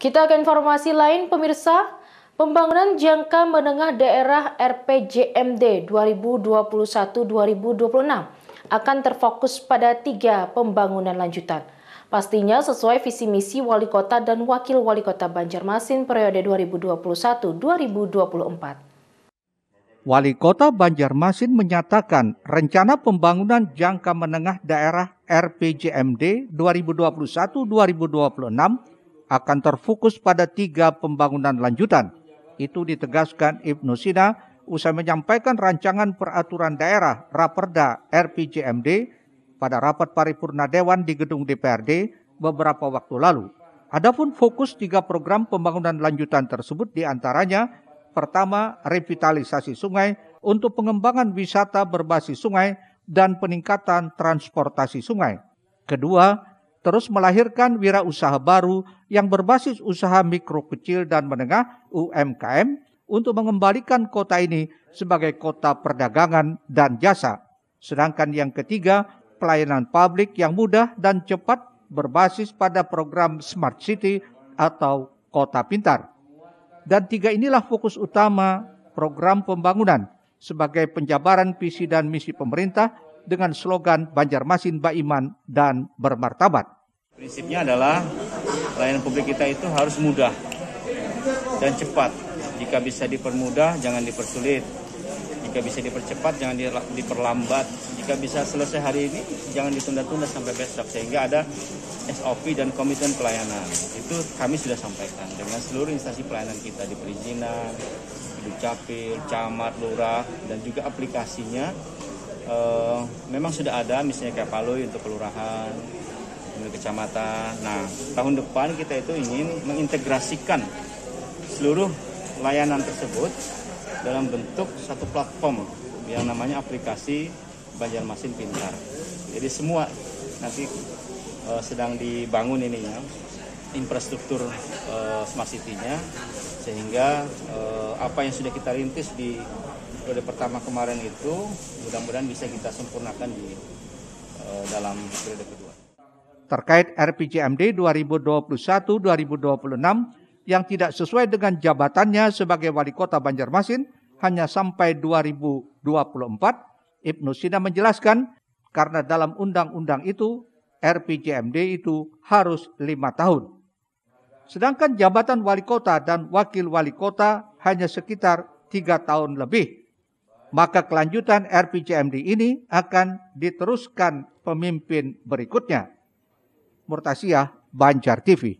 Kita ke informasi lain, pemirsa. Pembangunan jangka menengah daerah RPJMD 2021-2026 akan terfokus pada tiga pembangunan lanjutan. Pastinya sesuai visi misi wali kota dan wakil wali kota Banjarmasin periode 2021-2024. Wali Kota Banjarmasin menyatakan rencana pembangunan jangka menengah daerah RPJMD 2021-2026 akan terfokus pada tiga pembangunan lanjutan. Itu ditegaskan Ibnu Sina usai menyampaikan rancangan peraturan daerah Raperda RPJMD pada rapat paripurna Dewan di gedung DPRD beberapa waktu lalu. Adapun fokus tiga program pembangunan lanjutan tersebut diantaranya pertama revitalisasi sungai untuk pengembangan wisata berbasis sungai dan peningkatan transportasi sungai. Kedua, terus melahirkan wirausaha baru yang berbasis usaha mikro kecil dan menengah UMKM untuk mengembalikan kota ini sebagai kota perdagangan dan jasa. Sedangkan yang ketiga, pelayanan publik yang mudah dan cepat berbasis pada program Smart City atau Kota Pintar. Dan tiga inilah fokus utama program pembangunan sebagai penjabaran visi dan misi pemerintah dengan slogan Banjarmasin Baiman dan bermartabat. Prinsipnya adalah layanan publik kita itu harus mudah dan cepat. Jika bisa dipermudah, jangan dipersulit. Jika bisa dipercepat, jangan diperlambat. Jika bisa selesai hari ini, jangan ditunda-tunda sampai besok. Sehingga ada SOP dan komitmen pelayanan. Itu kami sudah sampaikan dengan seluruh instansi pelayanan kita di perizinan, di capil, Camat, Lurah, dan juga aplikasinya uh, memang sudah ada misalnya kayak Palu untuk kelurahan, untuk kecamatan. Nah, tahun depan kita itu ingin mengintegrasikan seluruh layanan tersebut dalam bentuk satu platform yang namanya aplikasi Banjarmasin Pintar. Jadi semua nanti uh, sedang dibangun ininya infrastruktur uh, smart city-nya sehingga uh, apa yang sudah kita rintis di periode pertama kemarin itu mudah-mudahan bisa kita sempurnakan di eh, dalam periode kedua. Terkait RPJMD 2021-2026 yang tidak sesuai dengan jabatannya sebagai wali kota Banjarmasin hanya sampai 2024, Ibnu Sina menjelaskan karena dalam undang-undang itu RPJMD itu harus lima tahun. Sedangkan jabatan wali kota dan wakil wali kota hanya sekitar tiga tahun lebih maka kelanjutan RPJMD ini akan diteruskan pemimpin berikutnya. Murtasiah Banjar TV.